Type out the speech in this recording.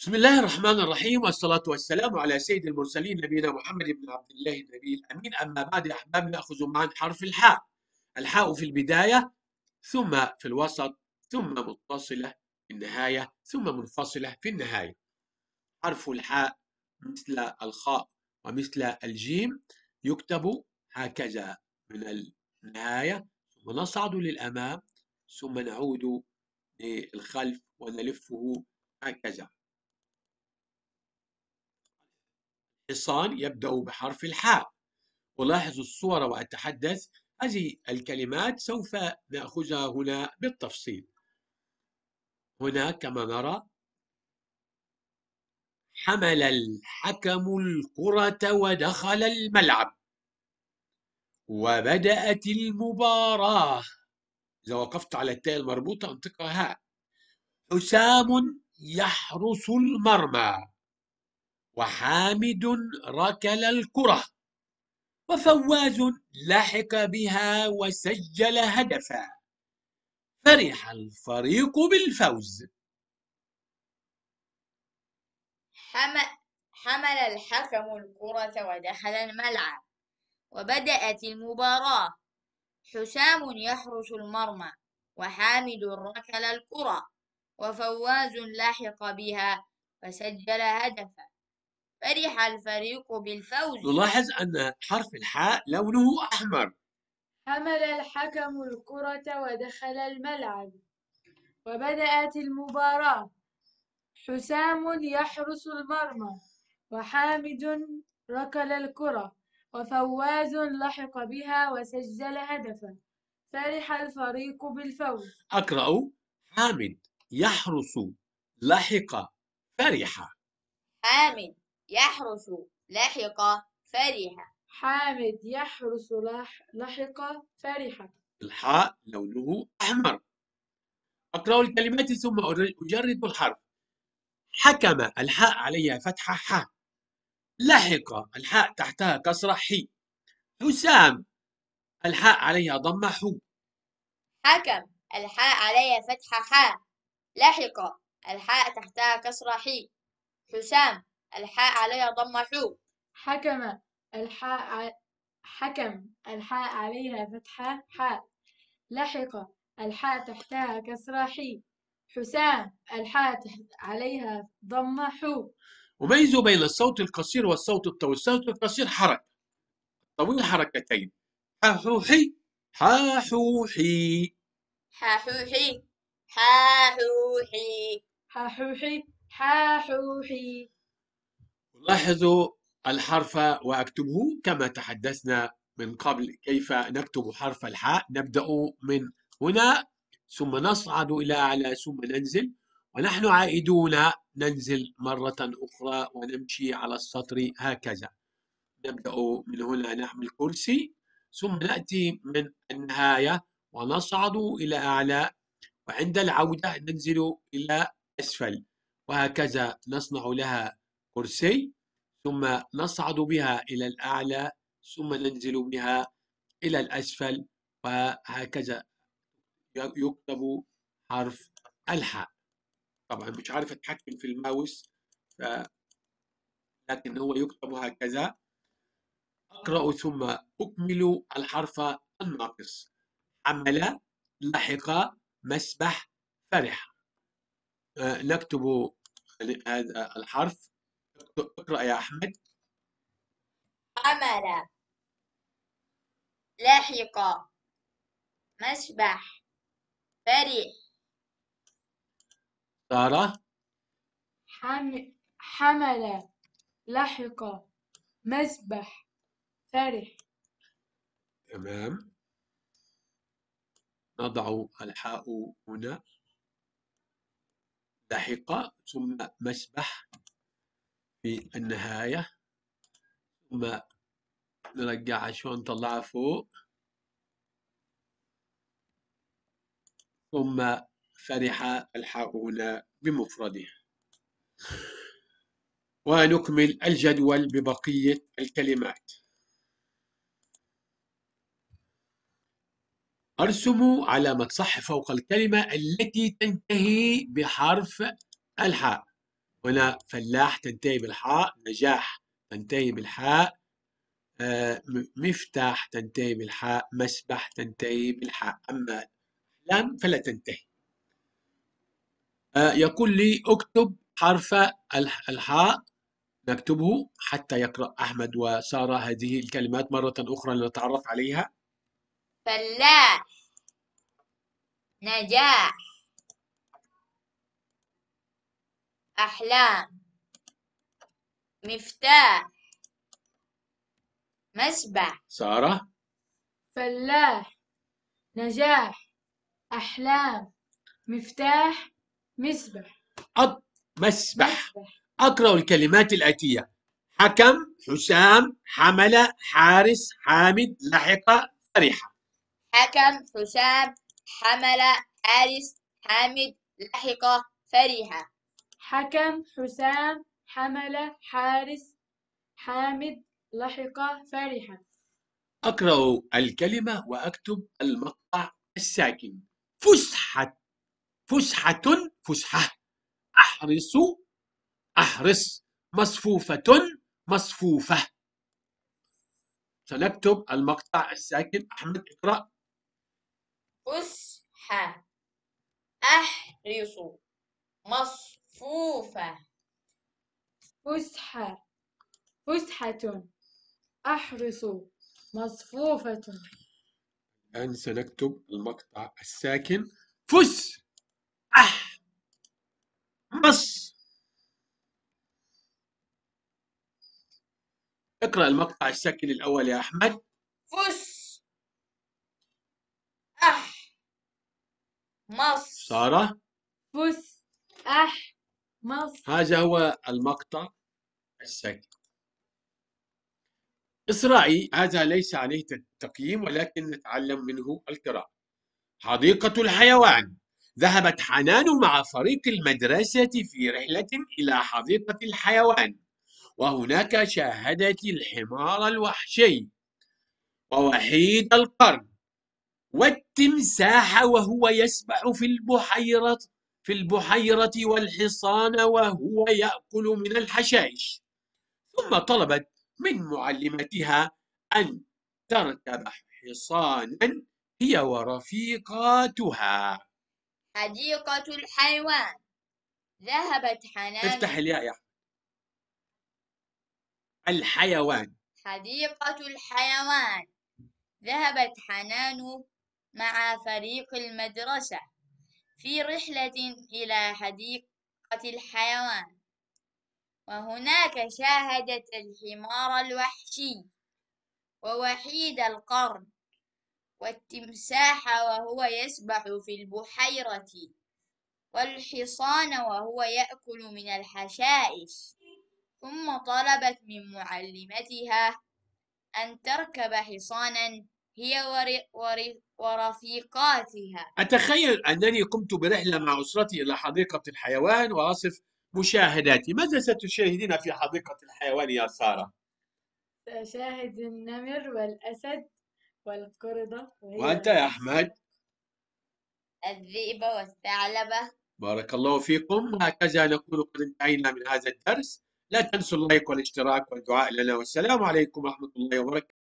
بسم الله الرحمن الرحيم والصلاة والسلام على سيد المرسلين نبينا محمد بن عبد الله النبي الأمين أما بعد يا أحباب نأخذ معا حرف الحاء الحاء في البداية ثم في الوسط ثم متصلة في النهاية ثم منفصلة في النهاية حرف الحاء مثل الخاء ومثل الجيم يكتب هكذا من النهاية ثم نصعد للأمام ثم نعود للخلف ونلفه هكذا حصان يبدأ بحرف الحاء ولاحظوا الصور وأتحدث هذه الكلمات سوف نأخذها هنا بالتفصيل هنا كما نرى حمل الحكم الكرة ودخل الملعب وبدأت المباراة إذا وقفت على التاء المربوطة أنطقها هاء حسام يحرس المرمى وحامد ركل الكرة وفواز لحق بها وسجل هدفا فرح الفريق بالفوز حمل الحكم الكرة ودخل الملعب وبدأت المباراة حسام يحرس المرمى وحامد ركل الكرة وفواز لحق بها وسجل هدفا فرح الفريق بالفوز نلاحظ أن حرف الحاء لونه أحمر حمل الحكم الكرة ودخل الملعب وبدأت المباراة حسام يحرس المرمى وحامد ركل الكرة وفواز لحق بها وسجل هدفا فرح الفريق بالفوز أقرأ حامد يحرس لحق فرح حامد يحرس لحق فرحة حامد يحرس لحق فرحة الحاء لونه أحمر أقرأ الكلمات ثم أجرد الحرف حكم الحاء عليها فتحة حاء لحق الحاء تحتها كسرة حي حسام الحاء عليها ضمة حو حكم الحاء عليها فتحة حاء لحق الحاء تحتها كسرة حي حسام الحاء عليها ضمة حو حكم الحاء ع... حكم الحاء عليها فتحة حاء لحق الحاء تحتها كسرة حي حسام الحاء عليها ضمة حو وميزوا بين الصوت القصير والصوت الطويل الصوت القصير حركة طويل حركتين حاحوحي حاحوحي حاحوحي حاحوحي حاحوحي حاحوحي لاحظوا الحرف واكتبه كما تحدثنا من قبل كيف نكتب حرف الحاء نبدأ من هنا ثم نصعد إلى أعلى ثم ننزل ونحن عائدون ننزل مرة أخرى ونمشي على السطر هكذا نبدأ من هنا نعمل كرسي ثم نأتي من النهاية ونصعد إلى أعلى وعند العودة ننزل إلى أسفل وهكذا نصنع لها كرسي ثم نصعد بها إلى الأعلى ثم ننزل بها إلى الأسفل وهكذا يكتب حرف الحاء طبعا مش عارف أتحكم في الماوس ف... لكن هو يكتب هكذا أقرأ ثم أكمل الحرف الناقص حمل لحق مسبح فرح آه، نكتب هذا الحرف اقرأ يا أحمد عمل لحق مسبح فرح سارة حم... حمل لحق مسبح فرح تمام نضع الحاء هنا لحق ثم مسبح في النهاية ثم نرجعها شو نطلعها فوق ثم فرح الحاؤون بمفرده ونكمل الجدول ببقية الكلمات ارسموا علامة صح فوق الكلمة التي تنتهي بحرف الحاء هنا فلاح تنتهي بالحاء نجاح تنتهي بالحاء آه، مفتاح تنتهي بالحاء مسبح تنتهي بالحاء أما أحلام فلا تنتهي آه، يقول لي اكتب حرف الحاء نكتبه حتى يقرأ أحمد وسارة هذه الكلمات مرة أخرى لنتعرف عليها فلاح نجاح أحلام مفتاح مسبح سارة فلاح نجاح أحلام مفتاح مسبح أط مسبح أقرأ الكلمات الآتية حكم حسام حمل حارس حامد لحق فرحة حكم حسام حمل حارس حامد لحق فرحة حكم حسام حمل حارس حامد لحق فرحة أقرأ الكلمة وأكتب المقطع الساكن فسحة فسحة فسحة أحرص أحرص مصفوفة مصفوفة سنكتب المقطع الساكن أحمد اقرأ فسحة أحرص مصفوفة فوفة فسحة فسحة أحرص مصفوفة الآن سنكتب المقطع الساكن فس أح مص اقرأ المقطع الساكن الأول يا أحمد فس أح مص سارة فس أح هذا هو المقطع السيء إسرائي هذا ليس عليه تقييم ولكن نتعلم منه القراءة حديقة الحيوان ذهبت حنان مع فريق المدرسة في رحلة إلى حديقة الحيوان وهناك شاهدت الحمار الوحشي ووحيد القرن والتمساح وهو يسبح في البحيرة في البحيرة والحصان وهو يأكل من الحشائش ثم طلبت من معلمتها أن تركب حصانا هي ورفيقاتها حديقة الحيوان ذهبت حنان افتح الياء يا الحيوان حديقة الحيوان ذهبت حنان مع فريق المدرسة في رحلة إلى حديقة الحيوان وهناك شاهدت الحمار الوحشي ووحيد القرن والتمساح وهو يسبح في البحيرة والحصان وهو يأكل من الحشائش ثم طلبت من معلمتها أن تركب حصانا هي وري وري ورفيقاتها أتخيل أنني قمت برحلة مع أسرتي إلى حديقة الحيوان وأصف مشاهداتي ماذا ستشاهدين في حديقة الحيوان يا سارة؟ سأشاهد النمر والأسد والقردة وأنت يا أحمد؟ الذئبة والثعلبة بارك الله فيكم هكذا نكون قد انتهينا من هذا الدرس لا تنسوا اللايك والاشتراك والدعاء لنا والسلام عليكم ورحمة الله وبركاته